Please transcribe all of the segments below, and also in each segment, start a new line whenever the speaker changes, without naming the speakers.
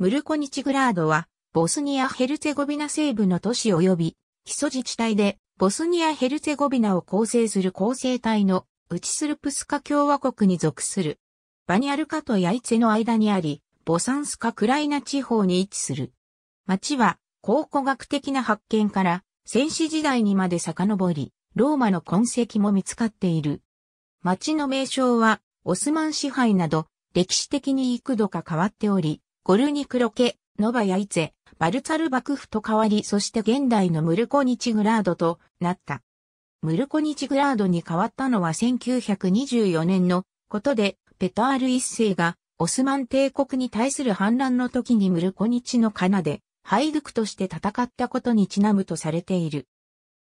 ムルコニチグラードは、ボスニア・ヘルツェゴビナ西部の都市及び、基礎自治体で、ボスニア・ヘルツェゴビナを構成する構成体の、ウチスルプスカ共和国に属する。バニアルカとヤイツェの間にあり、ボサンスカ・クライナ地方に位置する。町は、考古学的な発見から、先史時代にまで遡り、ローマの痕跡も見つかっている。町の名称は、オスマン支配など、歴史的に幾度か変わっており、ゴルニクロケ、ノバヤイツェ、バルツァル幕府と変わり、そして現代のムルコニチグラードとなった。ムルコニチグラードに変わったのは1924年のことで、ペタール一世がオスマン帝国に対する反乱の時にムルコニチのカナで、ハイドクとして戦ったことにちなむとされている。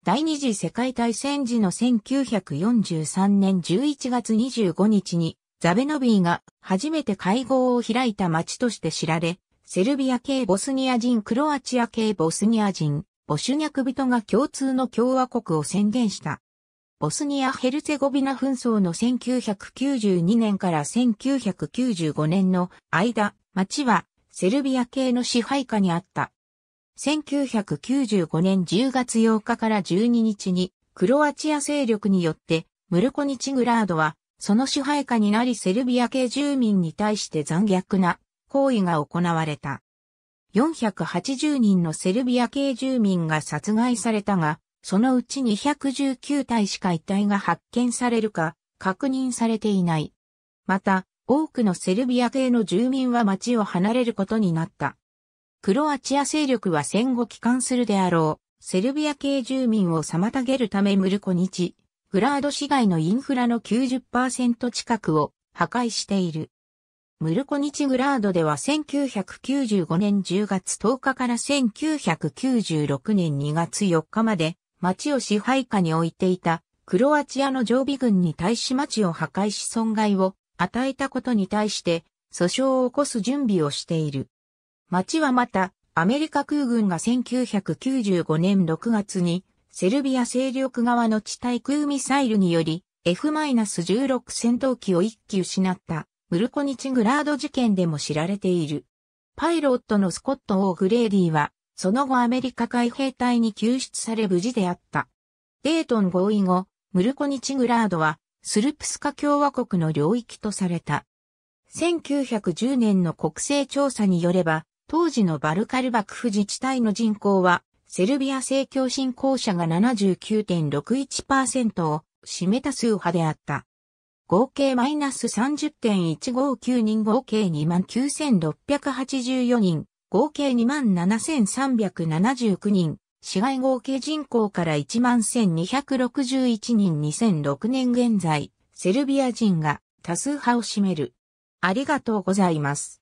第二次世界大戦時の1943年11月25日にザベノビーが初めて会合を開いた町として知られ、セルビア系ボスニア人、クロアチア系ボスニア人、ボシュニャク人が共通の共和国を宣言した。ボスニア・ヘルツェゴビナ紛争の1992年から1995年の間、町はセルビア系の支配下にあった。1995年10月8日から12日にクロアチア勢力によってムルコニチグラードはその支配下になりセルビア系住民に対して残虐な行為が行われた。480人のセルビア系住民が殺害されたが、そのうち219体しか遺体が発見されるか確認されていない。また、多くのセルビア系の住民は町を離れることになった。クロアチア勢力は戦後帰還するであろう、セルビア系住民を妨げるためムルコニチ、グラード市街のインフラの90%近くを破壊している。ムルコニチグラードでは1995年10月10日から1996年2月4日まで町を支配下に置いていたクロアチアの常備軍に対し町を破壊し損害を与えたことに対して訴訟を起こす準備をしている。町はまたアメリカ空軍が1995年6月にセルビア勢力側の地対空ミサイルにより、F-16 戦闘機を一機失ったムルコニチグラード事件でも知られている。パイロットのスコット・オー・グレーディは、その後アメリカ海兵隊に救出され無事であった。デートン合意後、ムルコニチグラードは、スルプスカ共和国の領域とされた。1910年の国勢調査によれば、当時のバルカル幕府自治体の人口はセルビア正教信仰者が79.61%を占めた数派であった。合計マイナス30.159人合計29,684人、合計27,379人、市外合計人口から11,261人2006年現在、セルビア人が多数派を占める。ありがとうございます。